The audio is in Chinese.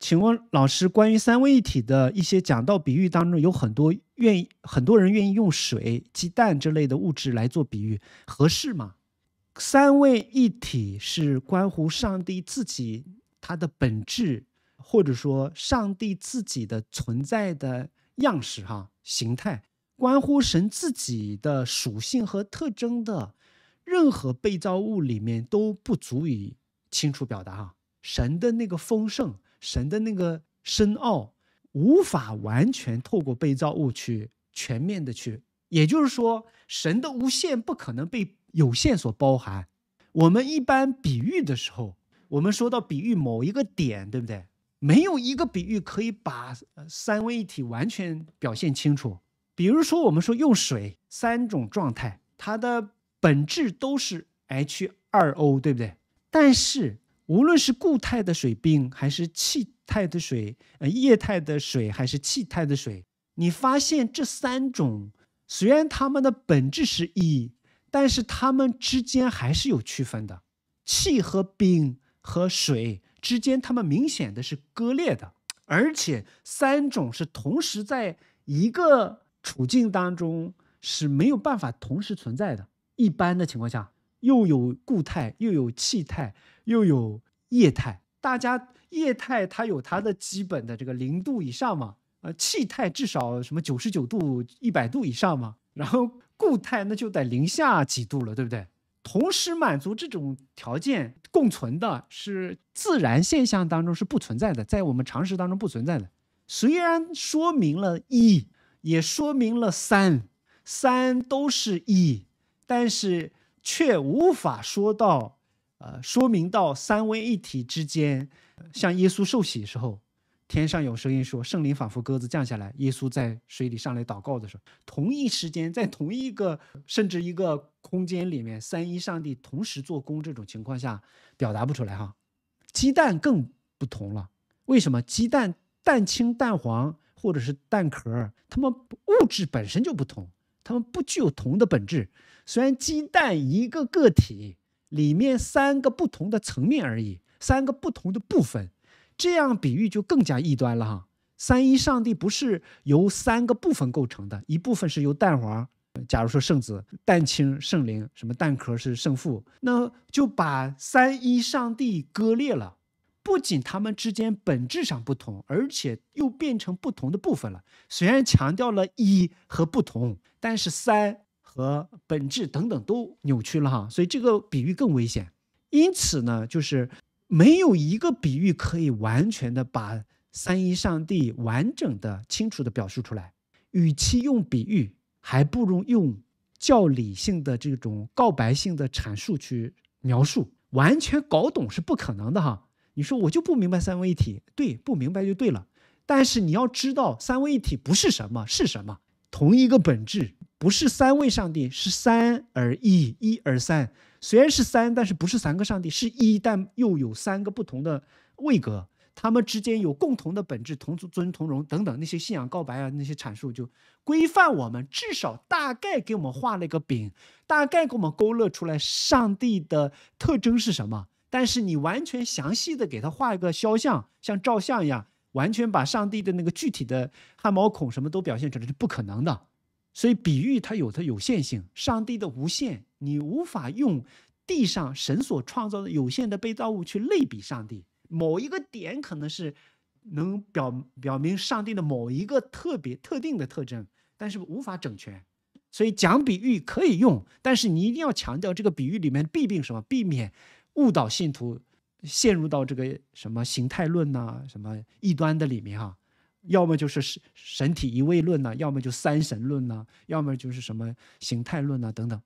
请问老师，关于三位一体的一些讲到比喻当中，有很多愿意很多人愿意用水、鸡蛋这类的物质来做比喻，合适吗？三位一体是关乎上帝自己他的本质，或者说上帝自己的存在的样式哈形态，关乎神自己的属性和特征的任何被造物里面都不足以清楚表达哈神的那个丰盛。神的那个深奥，无法完全透过被造物去全面的去，也就是说，神的无限不可能被有限所包含。我们一般比喻的时候，我们说到比喻某一个点，对不对？没有一个比喻可以把三位一体完全表现清楚。比如说，我们说用水三种状态，它的本质都是 H2O，对不对？但是。无论是固态的水冰，还是气态的水，呃，液态的水，还是气态的水，你发现这三种虽然它们的本质是一，但是它们之间还是有区分的。气和冰和水之间，它们明显的是割裂的，而且三种是同时在一个处境当中是没有办法同时存在的。一般的情况下，又有固态，又有气态，又有。液态，大家液态它有它的基本的这个零度以上嘛，呃气态至少什么九十九度、一百度以上嘛，然后固态那就得零下几度了，对不对？同时满足这种条件共存的是自然现象当中是不存在的，在我们常识当中不存在的。虽然说明了一，也说明了三，三都是一，但是却无法说到。呃，说明到三位一体之间，像耶稣受洗时候，天上有声音说圣灵仿佛鸽子降下来。耶稣在水里上来祷告的时候，同一时间在同一个甚至一个空间里面，三一上帝同时做工，这种情况下表达不出来哈。鸡蛋更不同了，为什么？鸡蛋蛋清、蛋黄或者是蛋壳，它们物质本身就不同，它们不具有同的本质。虽然鸡蛋一个个体。里面三个不同的层面而已，三个不同的部分，这样比喻就更加异端了哈。三一上帝不是由三个部分构成的，一部分是由蛋黄，假如说圣子、蛋清、圣灵，什么蛋壳是圣父，那就把三一上帝割裂了。不仅他们之间本质上不同，而且又变成不同的部分了。虽然强调了一和不同，但是三。和本质等等都扭曲了哈，所以这个比喻更危险。因此呢，就是没有一个比喻可以完全的把三一上帝完整的、清楚的表述出来。与其用比喻，还不如用较理性的这种告白性的阐述去描述。完全搞懂是不可能的哈。你说我就不明白三位一体，对，不明白就对了。但是你要知道，三位一体不是什么，是什么？同一个本质。不是三位上帝，是三而一，一而三。虽然是三，但是不是三个上帝，是一，但又有三个不同的位格。他们之间有共同的本质，同尊同荣等等。那些信仰告白啊，那些阐述就规范我们，至少大概给我们画了一个饼，大概给我们勾勒出来上帝的特征是什么。但是你完全详细的给他画一个肖像，像照相一样，完全把上帝的那个具体的汗毛孔什么都表现出来是不可能的。所以比喻它有它有限性，上帝的无限，你无法用地上神所创造的有限的被造物去类比上帝。某一个点可能是能表表明上帝的某一个特别特定的特征，但是无法整全。所以讲比喻可以用，但是你一定要强调这个比喻里面弊病什么，避免误导信徒陷入到这个什么形态论呐、什么异端的里面哈。要么就是神神体一位论呐，要么就三神论呐，要么就是什么形态论呐等等。